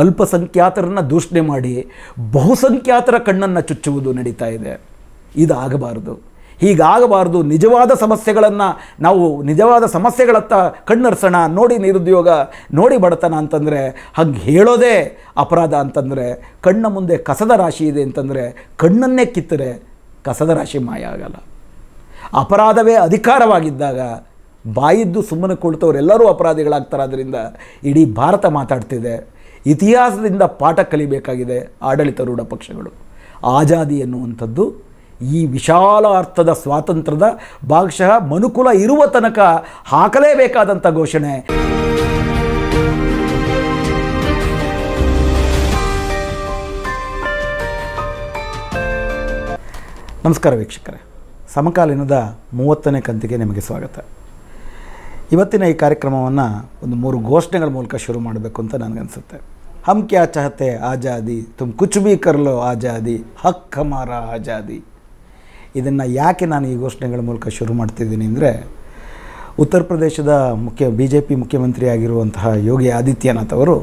ಅಲ್ಪಸಂಖ್ಯಾತರನ್ನು ದೂಷಣೆ ಮಾಡಿ ಬಹುಸಂಖ್ಯಾತರ ಕಣ್ಣನ್ನು ಚುಚ್ಚುವುದು ನಡೀತಾ ಇದೆ ಇದಾಗಬಾರದು ಹೀಗಾಗಬಾರ್ದು ನಿಜವಾದ ಸಮಸ್ಯೆಗಳನ್ನು ನಾವು ನಿಜವಾದ ಸಮಸ್ಯೆಗಳತ್ತ ಕಣ್ಣರ್ಸೋಣ ನೋಡಿ ನಿರುದ್ಯೋಗ ನೋಡಿ ಬಡತನ ಅಂತಂದರೆ ಹಂಗೆ ಹೇಳೋದೇ ಅಪರಾಧ ಅಂತಂದರೆ ಕಣ್ಣ ಮುಂದೆ ಕಸದ ರಾಶಿ ಇದೆ ಅಂತಂದರೆ ಕಣ್ಣನ್ನೇ ಕಿತ್ತರೆ ಕಸದ ರಾಶಿ ಮಾಯ ಆಗಲ್ಲ ಅಪರಾಧವೇ ಅಧಿಕಾರವಾಗಿದ್ದಾಗ ಬಾಯಿದ್ದು ಸುಮ್ಮನೆ ಕುಳಿತವರೆಲ್ಲರೂ ಅಪರಾಧಿಗಳಾಗ್ತಾರಾದ್ರಿಂದ ಇಡೀ ಭಾರತ ಮಾತಾಡ್ತಿದೆ ಇತಿಹಾಸದಿಂದ ಪಾಠ ಕಲಿಬೇಕಾಗಿದೆ ಆಡಳಿತಾರೂಢ ಪಕ್ಷಗಳು ಆಜಾದಿ ಎನ್ನುವಂಥದ್ದು ಈ ವಿಶಾಲ ಅರ್ಥದ ಸ್ವಾತಂತ್ರ್ಯದ ಭಾಗಶಃ ಮನುಕುಲ ಇರುವ ತನಕ ಹಾಕಲೇಬೇಕಾದಂಥ ಘೋಷಣೆ ನಮಸ್ಕಾರ ವೀಕ್ಷಕರೇ ಸಮಕಾಲೀನದ ಮೂವತ್ತನೇ ಕಂತಿಗೆ ನಿಮಗೆ ಸ್ವಾಗತ ಇವತ್ತಿನ ಈ ಕಾರ್ಯಕ್ರಮವನ್ನು ಒಂದು ಮೂರು ಘೋಷಣೆಗಳ ಮೂಲಕ ಶುರು ಮಾಡಬೇಕು ಅಂತ ನನಗನ್ಸುತ್ತೆ ಹಮ್ क्या चाहते ಆಜಾದಿ ತುಮ್ ಕುಚ್ ಬಿ ಕರ್ಲೋ ಆಜಾದಿ ಹಕ್ ಹಮಾರ ಆಜಾದಿ ಇದನ್ನು ಯಾಕೆ ನಾನು ಈ ಘೋಷಣೆಗಳ ಮೂಲಕ ಶುರು ಮಾಡ್ತಿದ್ದೀನಿ ಅಂದರೆ ಉತ್ತರ ಪ್ರದೇಶದ ಮುಖ್ಯ ಬಿ ಜೆ ಪಿ ಮುಖ್ಯಮಂತ್ರಿಯಾಗಿರುವಂತಹ ಯೋಗಿ ಆದಿತ್ಯನಾಥ್ ಅವರು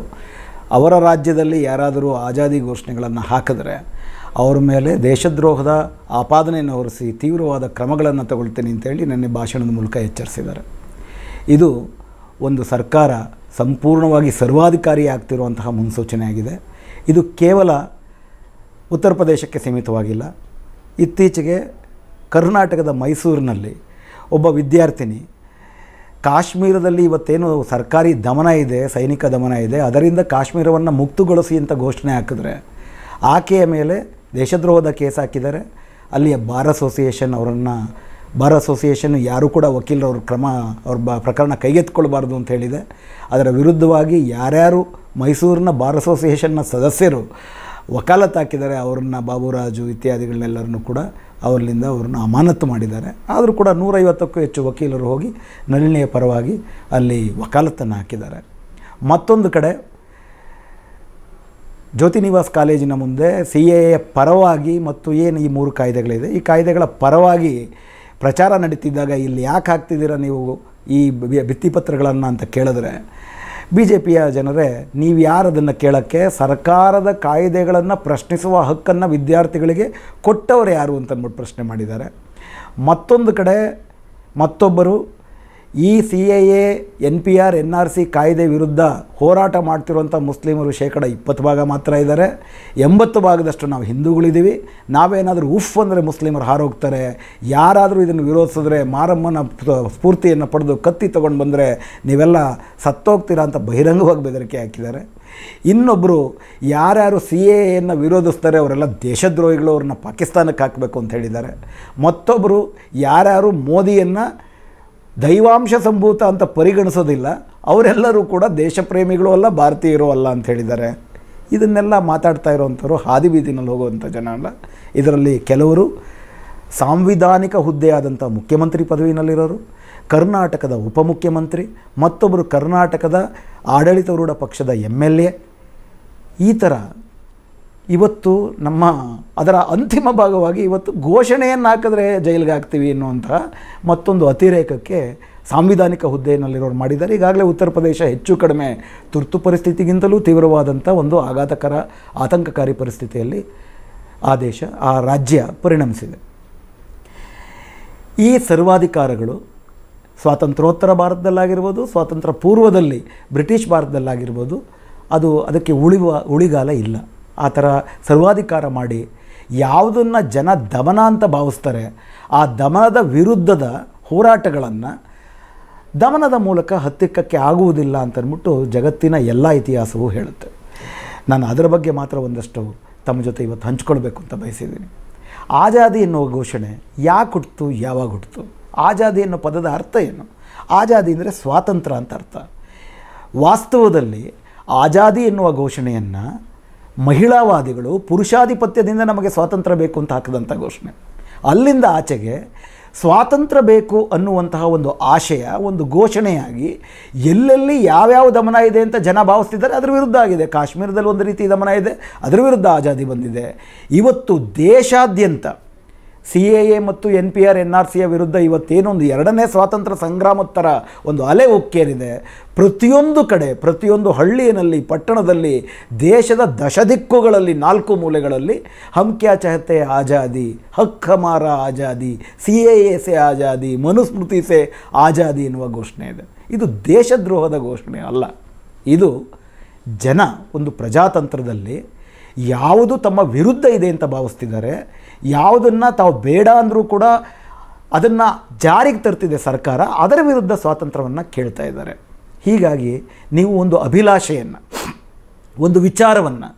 ಅವರ ರಾಜ್ಯದಲ್ಲಿ ಯಾರಾದರೂ ಆಜಾದಿ ಘೋಷಣೆಗಳನ್ನು ಹಾಕಿದ್ರೆ ಅವರ ಮೇಲೆ ದೇಶದ್ರೋಹದ ಆಪಾದನೆಯನ್ನು ಹೊರಿಸಿ ತೀವ್ರವಾದ ಕ್ರಮಗಳನ್ನು ತಗೊಳ್ತೀನಿ ಅಂತೇಳಿ ನನ್ನ ಭಾಷಣದ ಮೂಲಕ ಎಚ್ಚರಿಸಿದ್ದಾರೆ ಇದು ಒಂದು ಸರ್ಕಾರ ಸಂಪೂರ್ಣವಾಗಿ ಸರ್ವಾಧಿಕಾರಿ ಆಗ್ತಿರುವಂತಹ ಮುನ್ಸೂಚನೆಯಾಗಿದೆ ಇದು ಕೇವಲ ಉತ್ತರ ಪ್ರದೇಶಕ್ಕೆ ಸೀಮಿತವಾಗಿಲ್ಲ ಇತ್ತೀಚೆಗೆ ಕರ್ನಾಟಕದ ಮೈಸೂರಿನಲ್ಲಿ ಒಬ್ಬ ವಿದ್ಯಾರ್ಥಿನಿ ಕಾಶ್ಮೀರದಲ್ಲಿ ಇವತ್ತೇನು ಸರ್ಕಾರಿ ದಮನ ಇದೆ ಸೈನಿಕ ದಮನ ಇದೆ ಅದರಿಂದ ಕಾಶ್ಮೀರವನ್ನು ಮುಕ್ತಗೊಳಿಸಿ ಅಂತ ಘೋಷಣೆ ಹಾಕಿದ್ರೆ ಆಕೆಯ ಮೇಲೆ ದೇಶದ್ರೋಹದ ಕೇಸ್ ಹಾಕಿದ್ದಾರೆ ಅಲ್ಲಿಯ ಬಾರ್ ಅಸೋಸಿಯೇಷನ್ ಅವರನ್ನು ಬಾರ್ ಅಸೋಸಿಯೇಷನ್ ಯಾರೂ ಕೂಡ ವಕೀಲರವ್ರ ಕ್ರಮ ಅವ್ರ ಬ ಪ್ರಕರಣ ಕೈಗೆತ್ಕೊಳ್ಬಾರ್ದು ಅಂತ ಹೇಳಿದೆ ಅದರ ವಿರುದ್ಧವಾಗಿ ಯಾರ್ಯಾರು ಮೈಸೂರಿನ ಬಾರ್ ಅಸೋಸಿಯೇಷನ್ನ ಸದಸ್ಯರು ವಕಾಲತ್ ಹಾಕಿದ್ದಾರೆ ಅವ್ರನ್ನ ಬಾಬುರಾಜು ಇತ್ಯಾದಿಗಳನ್ನೆಲ್ಲರನ್ನು ಕೂಡ ಅವರಿಂದ ಅವ್ರನ್ನ ಅಮಾನತ್ತು ಮಾಡಿದ್ದಾರೆ ಆದರೂ ಕೂಡ ನೂರೈವತ್ತಕ್ಕೂ ಹೆಚ್ಚು ವಕೀಲರು ಹೋಗಿ ನಳಿನಿಯ ಪರವಾಗಿ ಅಲ್ಲಿ ವಕಾಲತ್ತನ್ನು ಹಾಕಿದ್ದಾರೆ ಮತ್ತೊಂದು ಕಡೆ ಜ್ಯೋತಿ ನಿವಾಸ್ ಕಾಲೇಜಿನ ಮುಂದೆ ಸಿ ಎ ಪರವಾಗಿ ಮತ್ತು ಏನು ಈ ಮೂರು ಕಾಯ್ದೆಗಳಿದೆ ಈ ಕಾಯ್ದೆಗಳ ಪರವಾಗಿ ಪ್ರಚಾರ ನಡೀತಿದ್ದಾಗ ಇಲ್ಲಿ ಯಾಕೆ ಹಾಕ್ತಿದ್ದೀರ ನೀವು ಈ ಭಿತ್ತಿಪತ್ರಗಳನ್ನು ಅಂತ ಕೇಳಿದ್ರೆ ಬಿ ಜೆ ಪಿಯ ಜನರೇ ನೀವು ಯಾರು ಅದನ್ನು ಕೇಳೋಕ್ಕೆ ಸರ್ಕಾರದ ಕಾಯ್ದೆಗಳನ್ನು ಪ್ರಶ್ನಿಸುವ ಹಕ್ಕನ್ನು ವಿದ್ಯಾರ್ಥಿಗಳಿಗೆ ಕೊಟ್ಟವರು ಯಾರು ಅಂತಂದ್ಬಿಟ್ಟು ಪ್ರಶ್ನೆ ಮಾಡಿದ್ದಾರೆ ಮತ್ತೊಂದು ಕಡೆ ಮತ್ತೊಬ್ಬರು ಈ C A N P R N R C ಕಾಯ್ದೆ ವಿರುದ್ಧ ಹೋರಾಟ ಮಾಡ್ತಿರುವಂಥ ಮುಸ್ಲಿಮರು ಶೇಕಡ ಇಪ್ಪತ್ತು ಭಾಗ ಮಾತ್ರ ಇದ್ದಾರೆ ಎಂಬತ್ತು ಭಾಗದಷ್ಟು ನಾವು ಹಿಂದೂಗಳಿದ್ದೀವಿ ನಾವೇನಾದರೂ ಉಫ್ ಅಂದರೆ ಮುಸ್ಲಿಮರು ಹಾರೋಗ್ತಾರೆ ಯಾರಾದರೂ ಇದನ್ನು ವಿರೋಧಿಸಿದ್ರೆ ಮಾರಮ್ಮನ ಸ್ಫೂರ್ತಿಯನ್ನು ಪಡೆದು ಕತ್ತಿ ತೊಗೊಂಡು ಬಂದರೆ ನೀವೆಲ್ಲ ಸತ್ತೋಗ್ತೀರಾ ಅಂತ ಬಹಿರಂಗವಾಗಿ ಬೆದರಿಕೆ ಹಾಕಿದ್ದಾರೆ ಇನ್ನೊಬ್ಬರು ಯಾರ್ಯಾರು ಸಿ ಎ ಎನ್ನು ವಿರೋಧಿಸ್ತಾರೆ ಅವರೆಲ್ಲ ದೇಶದ್ರೋಹಿಗಳು ಅವ್ರನ್ನ ಪಾಕಿಸ್ತಾನಕ್ಕೆ ಹಾಕಬೇಕು ಅಂತ ಹೇಳಿದ್ದಾರೆ ಮತ್ತೊಬ್ಬರು ಯಾರ್ಯಾರು ಮೋದಿಯನ್ನು ದೈವಾಂಶ ಸಂಭೂತ ಅಂತ ಪರಿಗಣಿಸೋದಿಲ್ಲ ಅವರೆಲ್ಲರೂ ಕೂಡ ದೇಶಪ್ರೇಮಿಗಳು ಅಲ್ಲ ಭಾರತೀಯರು ಅಲ್ಲ ಅಂತ ಹೇಳಿದ್ದಾರೆ ಇದನ್ನೆಲ್ಲ ಮಾತಾಡ್ತಾ ಇರೋವಂಥವ್ರು ಹಾದಿ ಹೋಗುವಂಥ ಜನ ಅಲ್ಲ ಇದರಲ್ಲಿ ಕೆಲವರು ಸಾಂವಿಧಾನಿಕ ಹುದ್ದೆಯಾದಂಥ ಮುಖ್ಯಮಂತ್ರಿ ಪದವಿನಲ್ಲಿರೋರು ಕರ್ನಾಟಕದ ಉಪಮುಖ್ಯಮಂತ್ರಿ ಮತ್ತೊಬ್ಬರು ಕರ್ನಾಟಕದ ಆಡಳಿತಾರೂಢ ಪಕ್ಷದ ಎಮ್ ಎಲ್ ಎ ಈ ಥರ ಇವತ್ತು ನಮ್ಮ ಅದರ ಅಂತಿಮ ಭಾಗವಾಗಿ ಇವತ್ತು ಘೋಷಣೆಯನ್ನು ಹಾಕಿದ್ರೆ ಜೈಲಿಗೆ ಹಾಕ್ತೀವಿ ಎನ್ನುವಂಥ ಮತ್ತೊಂದು ಅತಿರೇಕಕ್ಕೆ ಸಾಂವಿಧಾನಿಕ ಹುದ್ದೆಯಲ್ಲಿರೋರು ಮಾಡಿದ್ದಾರೆ ಈಗಾಗಲೇ ಉತ್ತರ ಪ್ರದೇಶ ಹೆಚ್ಚು ಕಡಿಮೆ ತುರ್ತು ಪರಿಸ್ಥಿತಿಗಿಂತಲೂ ತೀವ್ರವಾದಂಥ ಒಂದು ಆಘಾತಕರ ಆತಂಕಕಾರಿ ಪರಿಸ್ಥಿತಿಯಲ್ಲಿ ಆ ದೇಶ ಆ ರಾಜ್ಯ ಪರಿಣಮಿಸಿದೆ ಈ ಸರ್ವಾಧಿಕಾರಗಳು ಸ್ವಾತಂತ್ರ್ಯೋತ್ತರ ಭಾರತದಲ್ಲಾಗಿರ್ಬೋದು ಸ್ವಾತಂತ್ರ್ಯ ಪೂರ್ವದಲ್ಲಿ ಬ್ರಿಟಿಷ್ ಭಾರತದಲ್ಲಾಗಿರ್ಬೋದು ಅದು ಅದಕ್ಕೆ ಉಳಿವ ಉಳಿಗಾಲ ಇಲ್ಲ ಆ ಥರ ಸರ್ವಾಧಿಕಾರ ಮಾಡಿ ಯಾವುದನ್ನು ಜನ ದಮನ ಅಂತ ಭಾವಿಸ್ತಾರೆ ಆ ದಮನದ ವಿರುದ್ಧದ ಹೋರಾಟಗಳನ್ನು ದಮನದ ಮೂಲಕ ಹತ್ತಿಕ್ಕಕ್ಕೆ ಆಗುವುದಿಲ್ಲ ಅಂತನ್ಬಿಟ್ಟು ಜಗತ್ತಿನ ಎಲ್ಲ ಇತಿಹಾಸವೂ ಹೇಳುತ್ತೆ ನಾನು ಅದರ ಬಗ್ಗೆ ಮಾತ್ರ ಒಂದಷ್ಟು ತಮ್ಮ ಜೊತೆ ಇವತ್ತು ಹಂಚ್ಕೊಳ್ಬೇಕು ಅಂತ ಬಯಸಿದ್ದೀನಿ ಆಜಾದಿ ಎನ್ನುವ ಘೋಷಣೆ ಯಾಕೆ ಹುಟ್ಟಿತು ಯಾವಾಗ ಹುಟ್ಟಿತು ಆಜಾದಿ ಎನ್ನುವ ಪದದ ಅರ್ಥ ಏನು ಆಜಾದಿ ಅಂದರೆ ಸ್ವಾತಂತ್ರ್ಯ ಅಂತ ಅರ್ಥ ವಾಸ್ತವದಲ್ಲಿ ಆಜಾದಿ ಎನ್ನುವ ಘೋಷಣೆಯನ್ನು ಮಹಿಳಾವಾದಿಗಳು ಪುರುಷಾಧಿಪತ್ಯದಿಂದ ನಮಗೆ ಸ್ವಾತಂತ್ರ್ಯ ಬೇಕು ಅಂತ ಹಾಕಿದಂಥ ಘೋಷಣೆ ಅಲ್ಲಿಂದ ಆಚೆಗೆ ಸ್ವಾತಂತ್ರ್ಯ ಬೇಕು ಅನ್ನುವಂತಹ ಒಂದು ಆಶಯ ಒಂದು ಘೋಷಣೆಯಾಗಿ ಎಲ್ಲೆಲ್ಲಿ ಯಾವ್ಯಾವ ದಮನ ಇದೆ ಅಂತ ಜನ ಭಾವಿಸ್ತಿದ್ದಾರೆ ಅದರ ವಿರುದ್ಧ ಆಗಿದೆ ಕಾಶ್ಮೀರದಲ್ಲಿ ಒಂದು ರೀತಿ ದಮನ ಇದೆ ಅದರ ವಿರುದ್ಧ ಆಜಾದಿ ಬಂದಿದೆ ಇವತ್ತು ದೇಶಾದ್ಯಂತ ಸಿ ಎ ಎ ಮತ್ತು N P R N R ಸಿಯ ವಿರುದ್ಧ ಇವತ್ತೇನೊಂದು ಎರಡನೇ ಸ್ವಾತಂತ್ರ್ಯ ಸಂಗ್ರಾಮೋತ್ತರ ಒಂದು ಅಲೆ ಉಕ್ಕೇರಿದೆ ಪ್ರತಿಯೊಂದು ಕಡೆ ಪ್ರತಿಯೊಂದು ಹಳ್ಳಿಯಲ್ಲಿ ಪಟ್ಟಣದಲ್ಲಿ ದೇಶದ ದಶದಿಕ್ಕುಗಳಲ್ಲಿ ನಾಲ್ಕು ಮೂಲೆಗಳಲ್ಲಿ ಹಮ್ಕ್ಯಾ ಆಜಾದಿ ಹಕ್ಕಮಾರ ಆಜಾದಿ ಸಿ ಎ ಎ ಆಜಾದಿ ಮನುಸ್ಮೃತಿ ಸೆ ಆಜಾದಿ ಎನ್ನುವ ಘೋಷಣೆ ಇದೆ ಇದು ದೇಶದ್ರೋಹದ ಘೋಷಣೆ ಅಲ್ಲ ಇದು ಜನ ಒಂದು ಪ್ರಜಾತಂತ್ರದಲ್ಲಿ ಯಾವುದು ತಮ್ಮ ವಿರುದ್ಧ ಇದೆ ಅಂತ ಭಾವಿಸ್ತಿದ್ದಾರೆ ಯಾವುದನ್ನು ತಾವು ಬೇಡ ಅಂದರೂ ಕೂಡ ಅದನ್ನು ಜಾರಿಗೆ ತರ್ತಿದೆ ಸರ್ಕಾರ ಅದರ ವಿರುದ್ಧ ಸ್ವಾತಂತ್ರ್ಯವನ್ನು ಕೇಳ್ತಾ ಇದ್ದಾರೆ ಹೀಗಾಗಿ ನೀವು ಒಂದು ಅಭಿಲಾಷೆಯನ್ನು ಒಂದು ವಿಚಾರವನ್ನು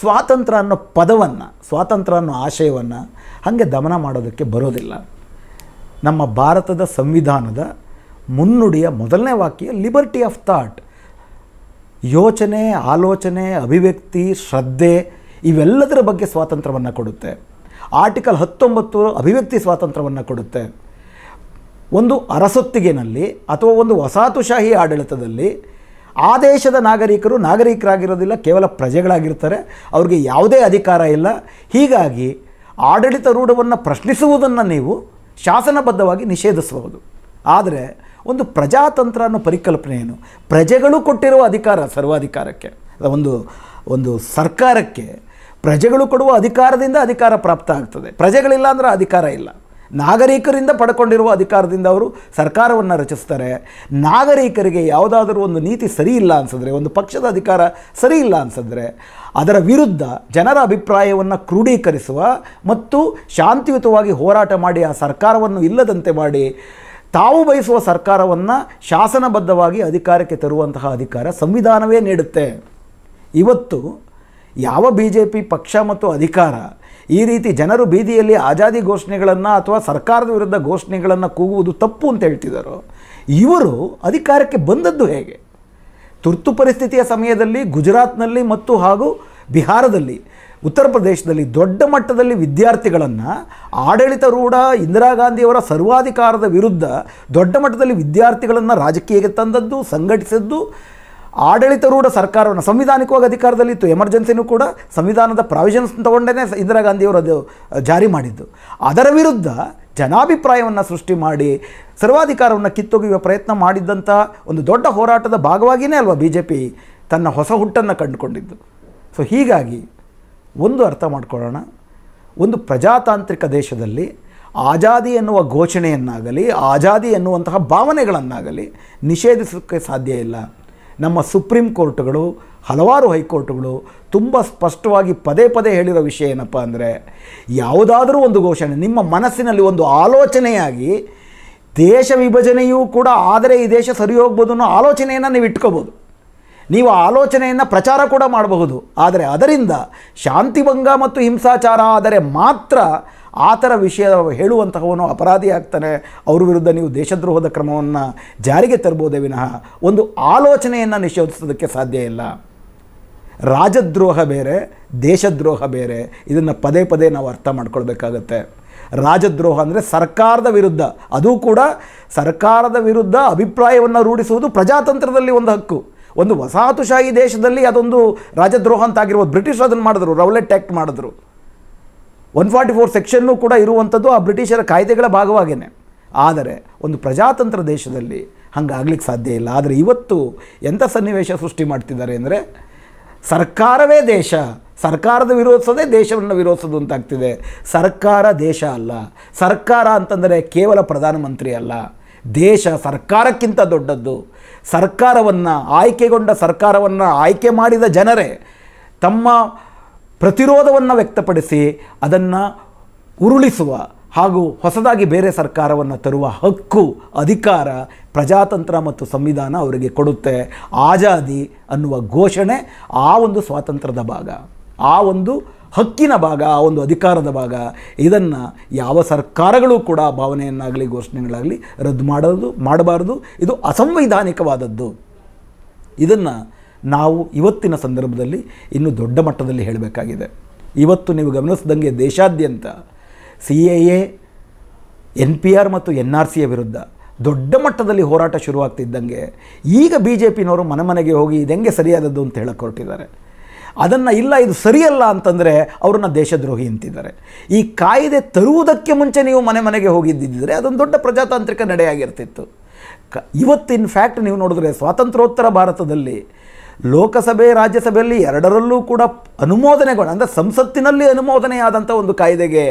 ಸ್ವಾತಂತ್ರ್ಯ ಅನ್ನೋ ಪದವನ್ನು ಸ್ವಾತಂತ್ರ್ಯ ಅನ್ನೋ ಆಶಯವನ್ನು ಹಾಗೆ ದಮನ ಮಾಡೋದಕ್ಕೆ ಬರೋದಿಲ್ಲ ನಮ್ಮ ಭಾರತದ ಸಂವಿಧಾನದ ಮುನ್ನುಡಿಯ ಮೊದಲನೇ ವಾಕ್ಯ ಲಿಬರ್ಟಿ ಆಫ್ ಥಾಟ್ ಯೋಚನೆ ಆಲೋಚನೆ ಅಭಿವ್ಯಕ್ತಿ ಶ್ರದ್ಧೆ ಇವೆಲ್ಲದರ ಬಗ್ಗೆ ಸ್ವಾತಂತ್ರ್ಯವನ್ನು ಕೊಡುತ್ತೆ ಆರ್ಟಿಕಲ್ ಹತ್ತೊಂಬತ್ತು ಅಭಿವ್ಯಕ್ತಿ ಸ್ವಾತಂತ್ರ್ಯವನ್ನು ಕೊಡುತ್ತೆ ಒಂದು ಅರಸೊತ್ತಿಗೆನಲ್ಲಿ ಅಥವಾ ಒಂದು ವಸಾತುಶಾಹಿ ಆಡಳಿತದಲ್ಲಿ ಆ ದೇಶದ ನಾಗರಿಕರು ನಾಗರಿಕರಾಗಿರೋದಿಲ್ಲ ಕೇವಲ ಪ್ರಜೆಗಳಾಗಿರ್ತಾರೆ ಅವ್ರಿಗೆ ಯಾವುದೇ ಅಧಿಕಾರ ಇಲ್ಲ ಹೀಗಾಗಿ ಆಡಳಿತ ರೂಢವನ್ನು ಪ್ರಶ್ನಿಸುವುದನ್ನು ನೀವು ಶಾಸನಬದ್ಧವಾಗಿ ನಿಷೇಧಿಸಬಹುದು ಆದರೆ ಒಂದು ಪ್ರಜಾತಂತ್ರ ಅನ್ನೋ ಪರಿಕಲ್ಪನೆ ಏನು ಪ್ರಜೆಗಳು ಕೊಟ್ಟಿರುವ ಅಧಿಕಾರ ಸರ್ವಾಧಿಕಾರಕ್ಕೆ ಒಂದು ಒಂದು ಸರ್ಕಾರಕ್ಕೆ ಪ್ರಜೆಗಳು ಕೊಡುವ ಅಧಿಕಾರದಿಂದ ಅಧಿಕಾರ ಪ್ರಾಪ್ತ ಆಗ್ತದೆ ಪ್ರಜೆಗಳಿಲ್ಲ ಅಂದರೆ ಅಧಿಕಾರ ಇಲ್ಲ ನಾಗರಿಕರಿಂದ ಪಡ್ಕೊಂಡಿರುವ ಅಧಿಕಾರದಿಂದ ಅವರು ಸರ್ಕಾರವನ್ನು ರಚಿಸ್ತಾರೆ ನಾಗರಿಕರಿಗೆ ಯಾವುದಾದರೂ ಒಂದು ನೀತಿ ಸರಿ ಇಲ್ಲ ಅನ್ಸಿದ್ರೆ ಒಂದು ಪಕ್ಷದ ಅಧಿಕಾರ ಸರಿ ಇಲ್ಲ ಅನ್ಸಿದ್ರೆ ಅದರ ವಿರುದ್ಧ ಜನರ ಅಭಿಪ್ರಾಯವನ್ನು ಕ್ರೋಢೀಕರಿಸುವ ಮತ್ತು ಶಾಂತಿಯುತವಾಗಿ ಹೋರಾಟ ಮಾಡಿ ಆ ಸರ್ಕಾರವನ್ನು ಇಲ್ಲದಂತೆ ಮಾಡಿ ತಾವು ಬಯಸುವ ಸರ್ಕಾರವನ್ನು ಶಾಸನಬದ್ಧವಾಗಿ ಅಧಿಕಾರಕ್ಕೆ ತರುವಂತಹ ಅಧಿಕಾರ ಸಂವಿಧಾನವೇ ನೀಡುತ್ತೆ ಇವತ್ತು ಯಾವ ಬಿ ಜೆ ಪಿ ಪಕ್ಷ ಮತ್ತು ಅಧಿಕಾರ ಈ ರೀತಿ ಜನರು ಬೀದಿಯಲ್ಲಿ ಆಜಾದಿ ಘೋಷಣೆಗಳನ್ನು ಅಥವಾ ಸರ್ಕಾರದ ವಿರುದ್ಧ ಘೋಷಣೆಗಳನ್ನು ಕೂಗುವುದು ತಪ್ಪು ಅಂತ ಹೇಳ್ತಿದ್ದರು ಇವರು ಅಧಿಕಾರಕ್ಕೆ ಬಂದದ್ದು ಹೇಗೆ ತುರ್ತು ಪರಿಸ್ಥಿತಿಯ ಸಮಯದಲ್ಲಿ ಗುಜರಾತ್ನಲ್ಲಿ ಮತ್ತು ಹಾಗೂ ಬಿಹಾರದಲ್ಲಿ ಉತ್ತರ ಪ್ರದೇಶದಲ್ಲಿ ದೊಡ್ಡ ಮಟ್ಟದಲ್ಲಿ ವಿದ್ಯಾರ್ಥಿಗಳನ್ನು ರೂಢ ಇಂದಿರಾ ಗಾಂಧಿಯವರ ಸರ್ವಾಧಿಕಾರದ ವಿರುದ್ಧ ದೊಡ್ಡ ಮಟ್ಟದಲ್ಲಿ ವಿದ್ಯಾರ್ಥಿಗಳನ್ನು ರಾಜಕೀಯಕ್ಕೆ ತಂದದ್ದು ಸಂಘಟಿಸಿದ್ದು ಆಡಳಿತಾರೂಢ ಸರ್ಕಾರವನ್ನು ಸಂವಿಧಾನಿಕವಾಗಿ ಅಧಿಕಾರದಲ್ಲಿತ್ತು ಎಮರ್ಜೆನ್ಸಿನೂ ಕೂಡ ಸಂವಿಧಾನದ ಪ್ರಾವಿಷನ್ಸ್ ತೊಗೊಂಡೇ ಇಂದಿರಾ ಗಾಂಧಿಯವರು ಅದು ಜಾರಿ ಮಾಡಿದ್ದು ಅದರ ವಿರುದ್ಧ ಜನಾಭಿಪ್ರಾಯವನ್ನು ಸೃಷ್ಟಿ ಮಾಡಿ ಸರ್ವಾಧಿಕಾರವನ್ನು ಕಿತ್ತೊಗೆಯುವ ಪ್ರಯತ್ನ ಮಾಡಿದ್ದಂಥ ಒಂದು ದೊಡ್ಡ ಹೋರಾಟದ ಭಾಗವಾಗಿಯೇ ಅಲ್ವಾ ಬಿ ಜೆ ಪಿ ತನ್ನ ಹೊಸ ಹುಟ್ಟನ್ನು ಕಂಡುಕೊಂಡಿದ್ದು ಸೊ ಹೀಗಾಗಿ ಒಂದು ಅರ್ಥ ಮಾಡ್ಕೊಳ್ಳೋಣ ಒಂದು ಪ್ರಜಾತಾಂತ್ರಿಕ ದೇಶದಲ್ಲಿ ಆಜಾದಿ ಎನ್ನುವ ಘೋಷಣೆಯನ್ನಾಗಲಿ ಆಜಾದಿ ಎನ್ನುವಂತಹ ಭಾವನೆಗಳನ್ನಾಗಲಿ ನಿಷೇಧಿಸೋಕ್ಕೆ ಸಾಧ್ಯ ಇಲ್ಲ ನಮ್ಮ ಸುಪ್ರೀಂ ಕೋರ್ಟ್ಗಳು ಹಲವಾರು ಹೈಕೋರ್ಟ್ಗಳು ತುಂಬ ಸ್ಪಷ್ಟವಾಗಿ ಪದೇ ಪದೇ ಹೇಳಿರೋ ವಿಷಯ ಏನಪ್ಪ ಅಂದರೆ ಯಾವುದಾದರೂ ಒಂದು ಘೋಷಣೆ ನಿಮ್ಮ ಮನಸ್ಸಿನಲ್ಲಿ ಒಂದು ಆಲೋಚನೆಯಾಗಿ ದೇಶ ವಿಭಜನೆಯೂ ಕೂಡ ಆದರೆ ಈ ದೇಶ ಸರಿ ಹೋಗ್ಬೋದು ಅನ್ನೋ ಆಲೋಚನೆಯನ್ನು ನೀವು ಇಟ್ಕೋಬೋದು ನೀವು ಆಲೋಚನೆಯನ್ನು ಪ್ರಚಾರ ಕೂಡ ಮಾಡಬಹುದು ಆದರೆ ಅದರಿಂದ ಶಾಂತಿಭಂಗ ಮತ್ತು ಹಿಂಸಾಚಾರ ಆದರೆ ಮಾತ್ರ ಆ ಥರ ವಿಷಯ ಹೇಳುವಂತಹವನು ಅಪರಾಧಿ ಆಗ್ತಾನೆ ಅವ್ರ ವಿರುದ್ಧ ನೀವು ದೇಶದ್ರೋಹದ ಕ್ರಮವನ್ನು ಜಾರಿಗೆ ತರ್ಬೋದೇ ವಿನಃ ಒಂದು ಆಲೋಚನೆಯನ್ನು ನಿಷೇಧಿಸೋದಕ್ಕೆ ಸಾಧ್ಯ ಇಲ್ಲ ರಾಜದ್ರೋಹ ಬೇರೆ ದೇಶದ್ರೋಹ ಬೇರೆ ಇದನ್ನು ಪದೇ ಪದೇ ನಾವು ಅರ್ಥ ಮಾಡ್ಕೊಳ್ಬೇಕಾಗತ್ತೆ ರಾಜದ್ರೋಹ ಅಂದರೆ ಸರ್ಕಾರದ ವಿರುದ್ಧ ಅದು ಕೂಡ ಸರ್ಕಾರದ ವಿರುದ್ಧ ಅಭಿಪ್ರಾಯವನ್ನು ರೂಢಿಸುವುದು ಪ್ರಜಾತಂತ್ರದಲ್ಲಿ ಒಂದು ಹಕ್ಕು ಒಂದು ವಸಾಹತುಶಾಹಿ ದೇಶದಲ್ಲಿ ಅದೊಂದು ರಾಜದ್ರೋಹ ಅಂತ ಆಗಿರ್ಬೋದು ಬ್ರಿಟಿಷ್ ಅದನ್ನು ಮಾಡಿದ್ರು ರೌಲೆಟ್ ಆ್ಯಕ್ಟ್ ಮಾಡಿದ್ರು ಒನ್ ಫಾರ್ಟಿ ಫೋರ್ ಸೆಕ್ಷನ್ನು ಕೂಡ ಇರುವಂಥದ್ದು ಆ ಬ್ರಿಟಿಷರ ಕಾಯ್ದೆಗಳ ಭಾಗವಾಗೇನೆ ಆದರೆ ಒಂದು ಪ್ರಜಾತಂತ್ರ ದೇಶದಲ್ಲಿ ಹಂಗಾಗ್ಲಿಕ್ಕೆ ಸಾಧ್ಯ ಇಲ್ಲ ಆದರೆ ಇವತ್ತು ಎಂಥ ಸನ್ನಿವೇಶ ಸೃಷ್ಟಿ ಮಾಡ್ತಿದ್ದಾರೆ ಅಂದರೆ ಸರ್ಕಾರವೇ ದೇಶ ಸರ್ಕಾರದ ವಿರೋಧಿಸೋದೇ ದೇಶವನ್ನು ವಿರೋಧಿಸೋದು ಅಂತಾಗ್ತಿದೆ ಸರ್ಕಾರ ದೇಶ ಅಲ್ಲ ಸರ್ಕಾರ ಅಂತಂದರೆ ಕೇವಲ ಪ್ರಧಾನಮಂತ್ರಿ ಅಲ್ಲ ದೇಶ ಸರ್ಕಾರಕ್ಕಿಂತ ದೊಡ್ಡದ್ದು ಸರ್ಕಾರವನ್ನು ಆಯ್ಕೆಗೊಂಡ ಸರ್ಕಾರವನ್ನು ಆಯ್ಕೆ ಮಾಡಿದ ಜನರೇ ತಮ್ಮ ಪ್ರತಿರೋಧವನ್ನು ವ್ಯಕ್ತಪಡಿಸಿ ಅದನ್ನು ಉರುಳಿಸುವ ಹಾಗೂ ಹೊಸದಾಗಿ ಬೇರೆ ಸರ್ಕಾರವನ್ನು ತರುವ ಹಕ್ಕು ಅಧಿಕಾರ ಪ್ರಜಾತಂತ್ರ ಮತ್ತು ಸಂವಿಧಾನ ಅವರಿಗೆ ಕೊಡುತ್ತೆ ಆಜಾದಿ ಅನ್ನುವ ಘೋಷಣೆ ಆ ಒಂದು ಸ್ವಾತಂತ್ರ್ಯದ ಭಾಗ ಆ ಒಂದು ಹಕ್ಕಿನ ಭಾಗ ಆ ಒಂದು ಅಧಿಕಾರದ ಭಾಗ ಇದನ್ನು ಯಾವ ಸರ್ಕಾರಗಳು ಕೂಡ ಭಾವನೆಯನ್ನಾಗಲಿ ಘೋಷಣೆಗಳಾಗಲಿ ರದ್ದು ಮಾಡೋದು ಮಾಡಬಾರದು ಇದು ಅಸಂವಿಧಾನಿಕವಾದದ್ದು ಇದನ್ನು ನಾವು ಇವತ್ತಿನ ಸಂದರ್ಭದಲ್ಲಿ ಇನ್ನೂ ದೊಡ್ಡ ಮಟ್ಟದಲ್ಲಿ ಹೇಳಬೇಕಾಗಿದೆ ಇವತ್ತು ನೀವು ಗಮನಿಸಿದಂಗೆ ದೇಶಾದ್ಯಂತ C A A N P R ಮತ್ತು ಎನ್ ಆರ್ ಸಿಯ ವಿರುದ್ಧ ದೊಡ್ಡ ಮಟ್ಟದಲ್ಲಿ ಹೋರಾಟ ಶುರುವಾಗ್ತಿದ್ದಂಗೆ ಈಗ ಬಿ ಜೆ ಪಿನವರು ಮನೆ ಮನೆಗೆ ಹೋಗಿ ಇದೆಂಗೆ ಸರಿಯಾದದ್ದು ಅಂತ ಹೇಳಕ್ಕೆ ಹೊರಟಿದ್ದಾರೆ ಅದನ್ನು ಇಲ್ಲ ಇದು ಸರಿಯಲ್ಲ ಅಂತಂದರೆ ಅವರನ್ನು ದೇಶದ್ರೋಹಿ ಅಂತಿದ್ದಾರೆ ಈ ಕಾಯ್ದೆ ತರುವುದಕ್ಕೆ ಮುಂಚೆ ನೀವು ಮನೆ ಮನೆಗೆ ಹೋಗಿದ್ದಿದ್ದರೆ ಅದೊಂದು ದೊಡ್ಡ ಪ್ರಜಾತಾಂತ್ರಿಕ ನಡೆಯಾಗಿರ್ತಿತ್ತು ಕ ಇವತ್ತಿನ ಫ್ಯಾಕ್ಟ್ ನೀವು ನೋಡಿದ್ರೆ ಸ್ವಾತಂತ್ರ್ಯೋತ್ತರ ಭಾರತದಲ್ಲಿ ಲೋಕಸಭೆ ರಾಜ್ಯಸಭೆಯಲ್ಲಿ ಎರಡರಲ್ಲೂ ಕೂಡ ಅನುಮೋದನೆಗೊಂಡ ಅಂದರೆ ಸಂಸತ್ತಿನಲ್ಲಿ ಅನುಮೋದನೆಯಾದಂಥ ಒಂದು ಕಾಯ್ದೆಗೆ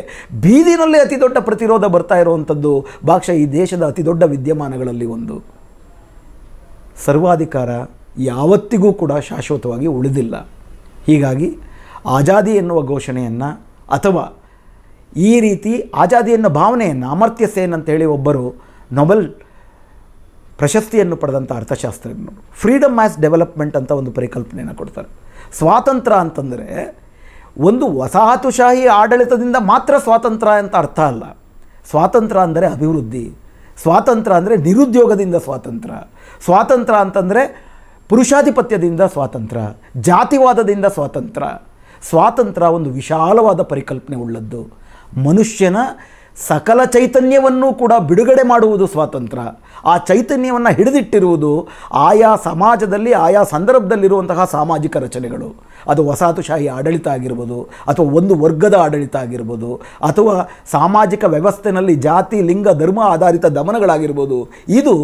ಬೀದಿನಲ್ಲಿ ಅತಿ ದೊಡ್ಡ ಪ್ರತಿರೋಧ ಬರ್ತಾ ಇರುವಂಥದ್ದು ಭಾಗಶಃ ಈ ದೇಶದ ಅತಿ ದೊಡ್ಡ ವಿದ್ಯಮಾನಗಳಲ್ಲಿ ಒಂದು ಸರ್ವಾಧಿಕಾರ ಯಾವತ್ತಿಗೂ ಕೂಡ ಶಾಶ್ವತವಾಗಿ ಉಳಿದಿಲ್ಲ ಹೀಗಾಗಿ ಆಜಾದಿ ಎನ್ನುವ ಘೋಷಣೆಯನ್ನು ಅಥವಾ ಈ ರೀತಿ ಆಜಾದಿ ಎನ್ನುವ ಭಾವನೆಯನ್ನು ಅಮರ್ತ್ಯ ಸೇನ್ ಅಂತೇಳಿ ಒಬ್ಬರು ನೊಬೆಲ್ ಪ್ರಶಸ್ತಿಯನ್ನು ಪಡೆದಂಥ ಅರ್ಥಶಾಸ್ತ್ರಜ್ಞರು ಫ್ರೀಡಮ್ ಆ್ಯಸ್ ಡೆವಲಪ್ಮೆಂಟ್ ಅಂತ ಒಂದು ಪರಿಕಲ್ಪನೆಯನ್ನು ಕೊಡ್ತಾರೆ ಸ್ವಾತಂತ್ರ್ಯ ಅಂತಂದರೆ ಒಂದು ವಸಾಹತುಶಾಹಿ ಆಡಳಿತದಿಂದ ಮಾತ್ರ ಸ್ವಾತಂತ್ರ್ಯ ಅಂತ ಅರ್ಥ ಅಲ್ಲ ಸ್ವಾತಂತ್ರ್ಯ ಅಂದರೆ ಅಭಿವೃದ್ಧಿ ಸ್ವಾತಂತ್ರ್ಯ ಅಂದರೆ ನಿರುದ್ಯೋಗದಿಂದ ಸ್ವಾತಂತ್ರ್ಯ ಸ್ವಾತಂತ್ರ್ಯ ಅಂತಂದರೆ ಪುರುಷಾಧಿಪತ್ಯದಿಂದ ಸ್ವಾತಂತ್ರ್ಯ ಜಾತಿವಾದದಿಂದ ಸ್ವಾತಂತ್ರ್ಯ ಸ್ವಾತಂತ್ರ್ಯ ಒಂದು ವಿಶಾಲವಾದ ಪರಿಕಲ್ಪನೆ ಉಳ್ಳದ್ದು ಮನುಷ್ಯನ ಸಕಲ ಚೈತನ್ಯವನ್ನು ಕೂಡ ಬಿಡುಗಡೆ ಮಾಡುವುದು ಸ್ವಾತಂತ್ರ್ಯ ಆ ಚೈತನ್ಯವನ್ನು ಹಿಡಿದಿಟ್ಟಿರುವುದು ಆಯಾ ಸಮಾಜದಲ್ಲಿ ಆಯಾ ಸಂದರ್ಭದಲ್ಲಿರುವಂತಹ ಸಾಮಾಜಿಕ ರಚನೆಗಳು ಅದು ವಸಾಹತುಶಾಹಿ ಆಡಳಿತ ಆಗಿರ್ಬೋದು ಅಥವಾ ಒಂದು ವರ್ಗದ ಆಡಳಿತ ಆಗಿರ್ಬೋದು ಅಥವಾ ಸಾಮಾಜಿಕ ವ್ಯವಸ್ಥೆನಲ್ಲಿ ಜಾತಿ ಲಿಂಗ ಧರ್ಮ ಆಧಾರಿತ ದಮನಗಳಾಗಿರ್ಬೋದು ಇದು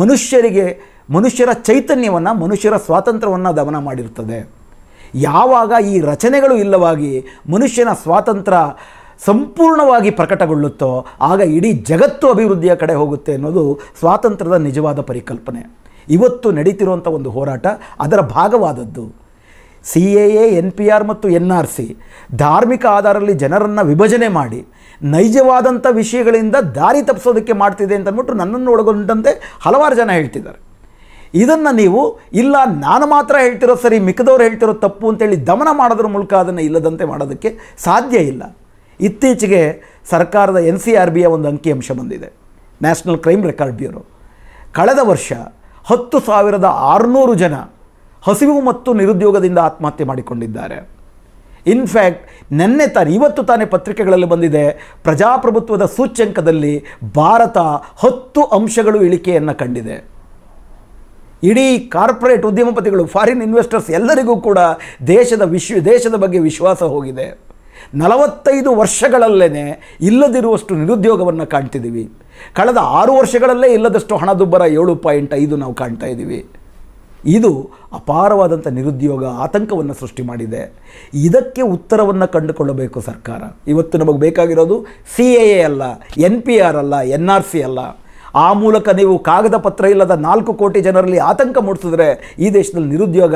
ಮನುಷ್ಯರಿಗೆ ಮನುಷ್ಯರ ಚೈತನ್ಯವನ್ನು ಮನುಷ್ಯರ ಸ್ವಾತಂತ್ರ್ಯವನ್ನು ದಮನ ಮಾಡಿರ್ತದೆ ಯಾವಾಗ ಈ ರಚನೆಗಳು ಇಲ್ಲವಾಗಿ ಮನುಷ್ಯನ ಸ್ವಾತಂತ್ರ್ಯ ಸಂಪೂರ್ಣವಾಗಿ ಪ್ರಕಟಗೊಳ್ಳುತ್ತೋ ಆಗ ಇಡೀ ಜಗತ್ತು ಅಭಿವೃದ್ಧಿಯ ಕಡೆ ಹೋಗುತ್ತೆ ಅನ್ನೋದು ಸ್ವಾತಂತ್ರ್ಯದ ನಿಜವಾದ ಪರಿಕಲ್ಪನೆ ಇವತ್ತು ನಡೀತಿರುವಂಥ ಒಂದು ಹೋರಾಟ ಅದರ ಭಾಗವಾದದ್ದು C A A N P R ಮತ್ತು ಎನ್ ಆರ್ ಸಿ ಧಾರ್ಮಿಕ ಆಧಾರದಲ್ಲಿ ಜನರನ್ನು ವಿಭಜನೆ ಮಾಡಿ ನೈಜವಾದಂಥ ವಿಷಯಗಳಿಂದ ದಾರಿ ತಪ್ಪಿಸೋದಕ್ಕೆ ಮಾಡ್ತಿದೆ ಅಂತಂದ್ಬಿಟ್ಟು ನನ್ನನ್ನು ಒಳಗೊಂಡಂತೆ ಹಲವಾರು ಜನ ಹೇಳ್ತಿದ್ದಾರೆ ಇದನ್ನು ನೀವು ಇಲ್ಲ ನಾನು ಮಾತ್ರ ಹೇಳ್ತಿರೋ ಸರಿ ಮಿಕ್ಕದವ್ರು ಹೇಳ್ತಿರೋ ತಪ್ಪು ಅಂತೇಳಿ ದಮನ ಮಾಡೋದ್ರ ಮೂಲಕ ಅದನ್ನು ಇಲ್ಲದಂತೆ ಮಾಡೋದಕ್ಕೆ ಸಾಧ್ಯ ಇಲ್ಲ ಇತ್ತೀಚೆಗೆ ಸರ್ಕಾರದ ಎನ್ ಸಿ ಆರ್ ಬಿಯ ಒಂದು ಅಂಕಿಅಂಶ ಬಂದಿದೆ ನ್ಯಾಷನಲ್ ಕ್ರೈಮ್ ರೆಕಾರ್ಡ್ ಬ್ಯೂರೋ ಕಳೆದ ವರ್ಷ ಹತ್ತು ಸಾವಿರದ ಆರುನೂರು ಜನ ಹಸಿವು ಮತ್ತು ನಿರುದ್ಯೋಗದಿಂದ ಆತ್ಮಹತ್ಯೆ ಮಾಡಿಕೊಂಡಿದ್ದಾರೆ ಇನ್ಫ್ಯಾಕ್ಟ್ ನಿನ್ನೆ ತಾನೆ ಇವತ್ತು ತಾನೇ ಪತ್ರಿಕೆಗಳಲ್ಲಿ ಬಂದಿದೆ ಪ್ರಜಾಪ್ರಭುತ್ವದ ಸೂಚ್ಯಂಕದಲ್ಲಿ ಭಾರತ ಹತ್ತು ಅಂಶಗಳು ಇಳಿಕೆಯನ್ನು ಕಂಡಿದೆ ಇಡೀ ಕಾರ್ಪೊರೇಟ್ ಉದ್ಯಮಪತಿಗಳು ಫಾರಿನ್ ಇನ್ವೆಸ್ಟರ್ಸ್ ಎಲ್ಲರಿಗೂ ಕೂಡ ದೇಶದ ವಿಶ್ವ ದೇಶದ ಬಗ್ಗೆ ವಿಶ್ವಾಸ ಹೋಗಿದೆ ನಲವತ್ತೈದು ವರ್ಷಗಳಲ್ಲೇ ಇಲ್ಲದಿರುವಷ್ಟು ನಿರುದ್ಯೋಗವನ್ನು ಕಾಣ್ತಿದ್ದೀವಿ ಕಳೆದ ಆರು ವರ್ಷಗಳಲ್ಲೇ ಇಲ್ಲದಷ್ಟು ಹಣದುಬ್ಬರ ಏಳು ಪಾಯಿಂಟ್ ಐದು ನಾವು ಕಾಣ್ತಾ ಇದ್ದೀವಿ ಇದು ಅಪಾರವಾದಂಥ ನಿರುದ್ಯೋಗ ಆತಂಕವನ್ನು ಸೃಷ್ಟಿ ಮಾಡಿದೆ ಇದಕ್ಕೆ ಉತ್ತರವನ್ನು ಕಂಡುಕೊಳ್ಳಬೇಕು ಸರ್ಕಾರ ಇವತ್ತು ನಮಗೆ ಬೇಕಾಗಿರೋದು ಸಿ ಎ ಎ ಅಲ್ಲ ಎನ್ ಪಿ ಆರ್ ಅಲ್ಲ ಎನ್ ಆರ್ ಸಿ ಅಲ್ಲ ಆ ಮೂಲಕ ನೀವು ಕಾಗದ ಪತ್ರ ಇಲ್ಲದ ನಾಲ್ಕು ಕೋಟಿ ಜನರಲ್ಲಿ ಆತಂಕ ಮೂಡಿಸಿದ್ರೆ ಈ ದೇಶದಲ್ಲಿ ನಿರುದ್ಯೋಗ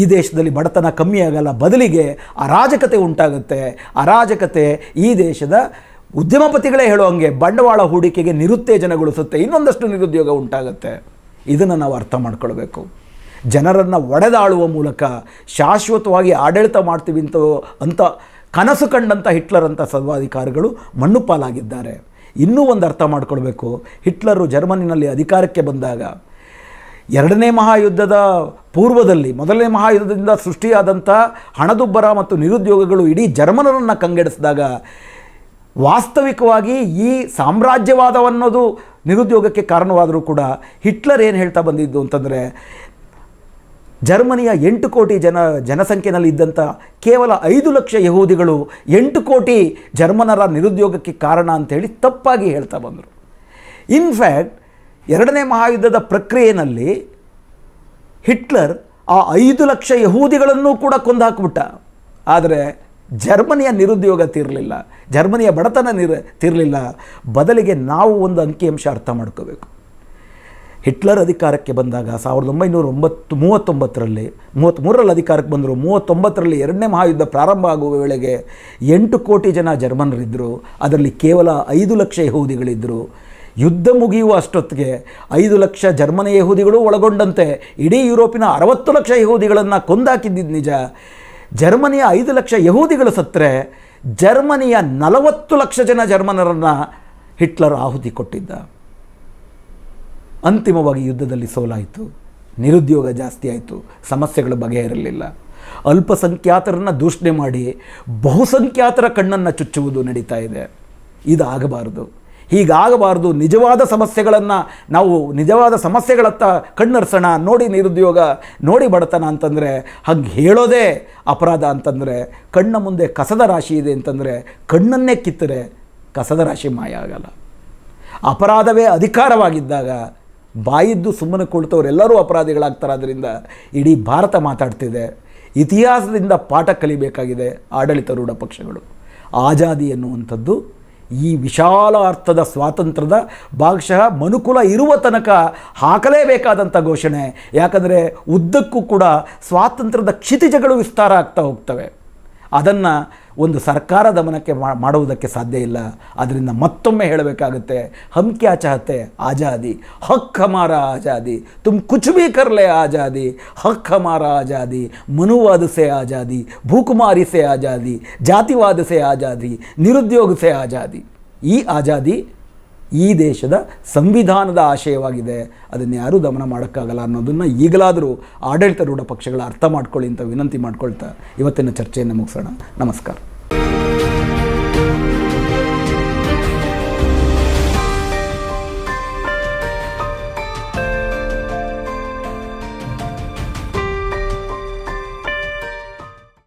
ಈ ದೇಶದಲ್ಲಿ ಬಡತನ ಕಮ್ಮಿ ಆಗಲ್ಲ ಬದಲಿಗೆ ಅರಾಜಕತೆ ಉಂಟಾಗುತ್ತೆ ಅರಾಜಕತೆ ಈ ದೇಶದ ಉದ್ಯಮಪತಿಗಳೇ ಹೇಳೋ ಹಂಗೆ ಬಂಡವಾಳ ಹೂಡಿಕೆಗೆ ನಿರುತ್ತೇಜನಗೊಳಿಸುತ್ತೆ ಇನ್ನೊಂದಷ್ಟು ನಿರುದ್ಯೋಗ ಉಂಟಾಗುತ್ತೆ ಇದನ್ನು ನಾವು ಅರ್ಥ ಮಾಡ್ಕೊಳ್ಬೇಕು ಜನರನ್ನು ಒಡೆದಾಳುವ ಮೂಲಕ ಶಾಶ್ವತವಾಗಿ ಆಡಳಿತ ಮಾಡ್ತೀವಿ ಅಂತ ಅಂತ ಕನಸು ಕಂಡಂಥ ಹಿಟ್ಲರ್ ಅಂಥ ಸರ್ವಾಧಿಕಾರಿಗಳು ಮಣ್ಣುಪಾಲಾಗಿದ್ದಾರೆ ಇನ್ನೂ ಒಂದು ಅರ್ಥ ಮಾಡ್ಕೊಳ್ಬೇಕು ಹಿಟ್ಲರು ಜರ್ಮನಿನಲ್ಲಿ ಅಧಿಕಾರಕ್ಕೆ ಬಂದಾಗ ಎರಡನೇ ಮಹಾಯುದ್ಧದ ಪೂರ್ವದಲ್ಲಿ ಮೊದಲನೇ ಮಹಾಯುದ್ಧದಿಂದ ಸೃಷ್ಟಿಯಾದಂಥ ಹಣದುಬ್ಬರ ಮತ್ತು ನಿರುದ್ಯೋಗಗಳು ಇಡೀ ಜರ್ಮನರನ್ನು ಕಂಗೆಡಿಸಿದಾಗ ವಾಸ್ತವಿಕವಾಗಿ ಈ ಸಾಮ್ರಾಜ್ಯವಾದವನ್ನೋದು ನಿರುದ್ಯೋಗಕ್ಕೆ ಕಾರಣವಾದರೂ ಕೂಡ ಹಿಟ್ಲರ್ ಏನು ಹೇಳ್ತಾ ಬಂದಿದ್ದು ಅಂತಂದರೆ ಜರ್ಮನಿಯ ಎಂಟು ಕೋಟಿ ಜನ ಜನಸಂಖ್ಯೆಯಲ್ಲಿ ಇದ್ದಂಥ ಕೇವಲ ಐದು ಲಕ್ಷ ಯಹೂದಿಗಳು ಎಂಟು ಕೋಟಿ ಜರ್ಮನರ ನಿರುದ್ಯೋಗಕ್ಕೆ ಕಾರಣ ಅಂತೇಳಿ ತಪ್ಪಾಗಿ ಹೇಳ್ತಾ ಬಂದರು ಇನ್ಫ್ಯಾಕ್ಟ್ ಎರಡನೇ ಮಹಾಯುದ್ಧದ ಪ್ರಕ್ರಿಯೆಯಲ್ಲಿ ಹಿಟ್ಲರ್ ಆ ಐದು ಲಕ್ಷ ಯಹೂದಿಗಳನ್ನು ಕೂಡ ಕೊಂದಾಕ್ಬಿಟ್ಟ ಆದರೆ ಜರ್ಮನಿಯ ನಿರುದ್ಯೋಗ ತೀರಲಿಲ್ಲ ಜರ್ಮನಿಯ ಬಡತನ ನಿರ್ ತೀರಲಿಲ್ಲ ಬದಲಿಗೆ ನಾವು ಒಂದು ಅಂಕಿಅಂಶ ಅರ್ಥ ಮಾಡ್ಕೋಬೇಕು ಹಿಟ್ಲರ್ ಅಧಿಕಾರಕ್ಕೆ ಬಂದಾಗ ಸಾವಿರದ ಒಂಬೈನೂರ ಒಂಬತ್ತು ಮೂವತ್ತೊಂಬತ್ತರಲ್ಲಿ ಮೂರರಲ್ಲಿ ಅಧಿಕಾರಕ್ಕೆ ಬಂದರು ಮೂವತ್ತೊಂಬತ್ತರಲ್ಲಿ ಎರಡನೇ ಮಹಾಯುದ್ಧ ಪ್ರಾರಂಭ ಆಗುವ ವೇಳೆಗೆ ಎಂಟು ಕೋಟಿ ಜನ ಜರ್ಮನರಿದ್ದರು ಅದರಲ್ಲಿ ಕೇವಲ ಐದು ಲಕ್ಷ ಯಹೂದಿಗಳಿದ್ದರು ಯುದ್ಧ ಮುಗಿಯುವ ಅಷ್ಟೊತ್ತಿಗೆ ಐದು ಲಕ್ಷ ಜರ್ಮನ ಯಹೂದಿಗಳು ಒಳಗೊಂಡಂತೆ ಇಡೀ ಯುರೋಪಿನ ಅರವತ್ತು ಲಕ್ಷ ಯಹೂದಿಗಳನ್ನು ಕೊಂದಾಕಿದ್ದಿದ್ದು ನಿಜ ಜರ್ಮನಿಯ ಐದು ಲಕ್ಷ ಯಹೂದಿಗಳು ಸತ್ತರೆ ಜರ್ಮನಿಯ ನಲವತ್ತು ಲಕ್ಷ ಜನ ಜರ್ಮನರನ್ನು ಹಿಟ್ಲರ್ ಆಹುತಿ ಕೊಟ್ಟಿದ್ದ ಅಂತಿಮವಾಗಿ ಯುದ್ಧದಲ್ಲಿ ಸೋಲಾಯಿತು ನಿರುದ್ಯೋಗ ಜಾಸ್ತಿ ಆಯಿತು ಸಮಸ್ಯೆಗಳು ಬಗೆಹರಲಿಲ್ಲ ಅಲ್ಪಸಂಖ್ಯಾತರನ್ನು ದೂಷಣೆ ಮಾಡಿ ಬಹುಸಂಖ್ಯಾತರ ಕಣ್ಣನ್ನು ಚುಚ್ಚುವುದು ನಡೀತಾ ಇದೆ ಇದು ಆಗಬಾರ್ದು ಹೀಗಾಗಬಾರ್ದು ನಿಜವಾದ ಸಮಸ್ಯೆಗಳನ್ನು ನಾವು ನಿಜವಾದ ಸಮಸ್ಯೆಗಳತ್ತ ಕಣ್ಣರ್ಸೋಣ ನೋಡಿ ನಿರುದ್ಯೋಗ ನೋಡಿ ಬಡತನ ಅಂತಂದರೆ ಹಂಗೆ ಹೇಳೋದೇ ಅಪರಾಧ ಅಂತಂದರೆ ಕಣ್ಣ ಮುಂದೆ ಕಸದ ರಾಶಿ ಇದೆ ಅಂತಂದರೆ ಕಣ್ಣನ್ನೇ ಕಿತ್ತರೆ ಕಸದ ರಾಶಿ ಮಾಯ ಆಗಲ್ಲ ಅಪರಾಧವೇ ಅಧಿಕಾರವಾಗಿದ್ದಾಗ ಬಾಯಿದ್ದು ಸುಮ್ಮನೆ ಕೊಳ್ತವ್ರೆಲ್ಲರೂ ಅಪರಾಧಿಗಳಾಗ್ತಾರಾದ್ರಿಂದ ಇಡೀ ಭಾರತ ಮಾತಾಡ್ತಿದೆ ಇತಿಹಾಸದಿಂದ ಪಾಠ ಕಲಿಬೇಕಾಗಿದೆ ಆಡಳಿತಾರೂಢ ಪಕ್ಷಗಳು ಆಜಾದಿ ಎನ್ನುವಂಥದ್ದು ಈ ವಿಶಾಲ ಅರ್ಥದ ಸ್ವಾತಂತ್ರ್ಯದ ಭಾಗಶಃ ಮನುಕುಲ ಇರುವ ತನಕ ಹಾಕಲೇಬೇಕಾದಂಥ ಘೋಷಣೆ ಯಾಕಂದರೆ ಉದ್ದಕ್ಕೂ ಕೂಡ ಸ್ವಾತಂತ್ರ್ಯದ ಕ್ಷಿತಿಜಗಳು ವಿಸ್ತಾರ ಆಗ್ತಾ ಹೋಗ್ತವೆ ಅದನ್ನು ಒಂದು ಸರ್ಕಾರ ದಮನಕ್ಕೆ ಮಾಡುವುದಕ್ಕೆ ಸಾಧ್ಯ ಇಲ್ಲ ಅದರಿಂದ ಮತ್ತೊಮ್ಮೆ ಹೇಳಬೇಕಾಗುತ್ತೆ ಹಮ್ ಚಾಹತೆ ಆಜಾದಿ ಹಕ್ ಹಮಾರ ಆಜಾದಿ ತುಮ್ ಕುಚ್ ಭೀ ಕರ್ಲೆ ಆಜಾದಿ ಹಕ್ ಹಮಾರ ಆಜಾದಿ ಮನುವಾದ ಆಜಾದಿ ಭೂಕುಮಾರಿಸೆ ಆಜಾದಿ ಜಾತಿವಾದಸೆ ಆಜಾದಿ ನಿರುದ್ಯೋಗಸೆ ಆಜಾದಿ ಈ ಆಜಾದಿ ಈ ದೇಶದ ಸಂವಿಧಾನದ ಆಶಯವಾಗಿದೆ ಅದನ್ನು ಯಾರೂ ದಮನ ಮಾಡೋಕ್ಕಾಗಲ್ಲ ಅನ್ನೋದನ್ನು ಈಗಲಾದರೂ ಆಡಳಿತಾರೂಢ ಪಕ್ಷಗಳ ಅರ್ಥ ಮಾಡ್ಕೊಳ್ಳಿ ಅಂತ ವಿನಂತಿ ಮಾಡ್ಕೊಳ್ತಾ ಇವತ್ತಿನ ಚರ್ಚೆಯನ್ನು ಮುಗಿಸೋಣ ನಮಸ್ಕಾರ